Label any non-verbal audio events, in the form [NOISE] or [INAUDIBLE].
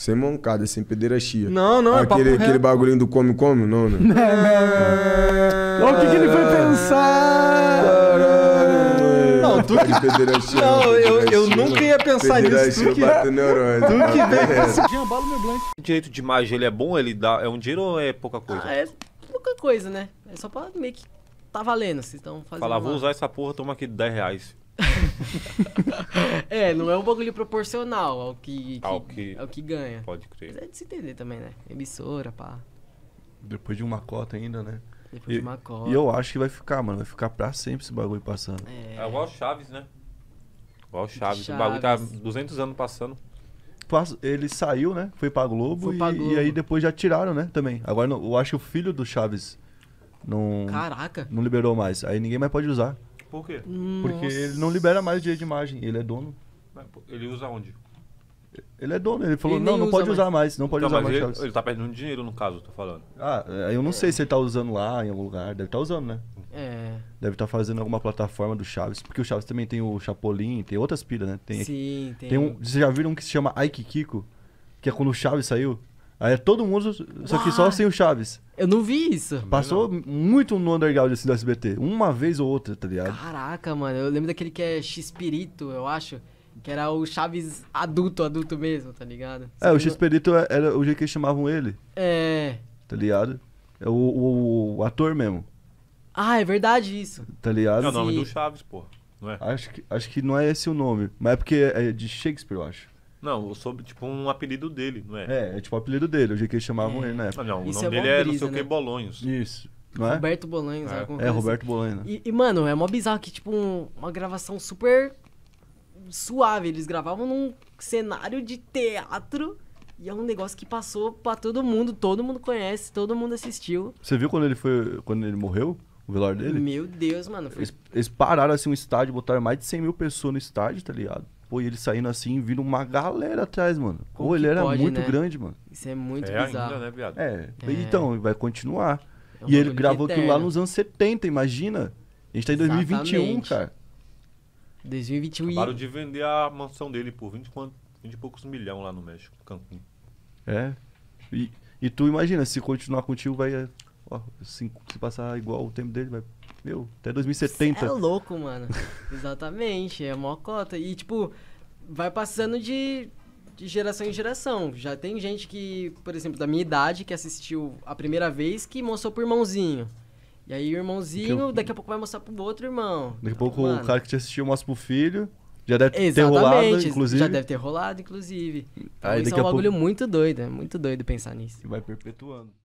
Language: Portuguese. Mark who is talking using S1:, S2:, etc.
S1: Sem mancada, sem pederastia. Não, não, é aquele, é papo Aquele bagulhinho do come-come, não, né?
S2: Olha o que, que, ele foi pensar!
S1: Não, tu que... Pederastia, não, eu, eu nunca ia pensar nisso. Tu que... neurônio. Tu que vem esse dia, embala meu blank.
S2: Direito de imagem, ele é bom? Ele dá... É um dinheiro ou é pouca coisa? Ah, é
S1: pouca coisa, né? É só pra meio que tá valendo, se estão fazendo... Falar, vou usar
S2: essa porra, toma aqui 10 reais.
S1: [LAUGHS] é, não é um bagulho proporcional ao que, que, ao que, ao que ganha. Pode crer. Mas é de se entender também, né? Emissora, pá.
S2: Depois de uma cota ainda, né? Depois e, de uma cota. E eu acho que vai ficar, mano. Vai ficar pra sempre esse bagulho passando.
S1: É, é igual Chaves, né?
S2: Igual Chaves. Chaves. O bagulho tá 200 anos passando ele saiu, né? Foi pra Globo, Foi pra Globo. E, e, aí depois já tiraram, né? Também. Agora eu acho que o filho do Chaves não. Caraca! Não liberou mais. Aí ninguém mais pode usar. Por quê? Porque ele não libera mais direito de imagem, ele é dono. Ele usa onde? Ele é dono, ele falou, Ele não, não usa pode mais. usar mais, não pode Então, usar mais. ele, ele tá perdendo dinheiro, no caso, eu tô falando. Ah, é, eu não sei se ele tá usando lá em algum lugar, deve estar tá usando, né? É. Deve estar tá fazendo alguma plataforma do Chaves, porque o Chaves também tem o Chapolin, tem outras pilhas, né? Tem, Sim, tem. tem um, vocês já viram um que se chama Aikikiko? Que é quando o Chaves saiu? Aí é todo mundo, só que só ah. sem o Chaves. Eu não vi isso. Passou não. muito no underground assim do SBT. Uma vez ou outra, tá ligado?
S1: Caraca, mano. Eu lembro daquele que é X-Pirito, eu acho. Que era o Chaves adulto, adulto mesmo, tá ligado? é, o
S2: X-Pirito não... É, era o jeito que chamavam ele. É. Tá ligado? É o, o, o, ator mesmo.
S1: Ah, é verdade isso.
S2: Tá ligado? É o nome Sim. do Chaves, pô. Não é? Acho que, acho que não é esse o nome. Mas é porque é de Shakespeare, eu acho. Não, eu soube, tipo, um apelido dele, não é? É, é tipo o apelido dele, o jeito que eles chamavam ele na é. época. não, o nome é dele é não sei o que, né? Bolonhos. Isso.
S1: Não é? Roberto Bolonhos, É. É, assim. Roberto Bolonhos. E, e, mano, é mó bizarro que, tipo, um- uma gravação super suave. Eles gravavam num cenário de teatro e é um negócio que passou pra todo mundo. Todo mundo conhece, todo mundo assistiu.
S2: Você viu quando ele foi. quando ele morreu? O velório dele? Meu Deus, mano. Foi... Eles, eles pararam assim um estádio, botaram mais de 100 mil pessoas no estádio, tá ligado? Pô, e ele saindo assim, vindo uma galera atrás, mano. Como Pô, ele era pode, muito né? grande, mano.
S1: Isso é muito é bizarro. Ainda, né, viado? É, é. então, vai continuar. É um e ele gravou eterno. aquilo lá nos
S2: anos 70, imagina. A gente tá em Exatamente. 2021, cara. 2021 Acabaram de vender a mansão dele por 20, 20 e poucos milhão lá no México, Cancún. É. E, e tu imagina, se continuar contigo, vai Ó, se, se passar igual o tempo dele, vai. Meu, até 2070. Cê é
S1: louco, mano. [LAUGHS] Exatamente, é maior cota. E, tipo, vai passando de, de geração em geração. Já tem gente que, por exemplo, da minha idade, que assistiu a primeira vez, que mostrou pro irmãozinho. E aí o irmãozinho, eu... daqui a pouco vai mostrar pro outro irmão. Daqui a pouco mano. o cara
S2: que te assistiu mostra pro filho. Já deve Exatamente, ter rolado, inclusive. Já deve
S1: ter rolado, inclusive. Aí, então, isso é um bagulho pouco... muito doido, é muito doido pensar nisso. E vai perpetuando.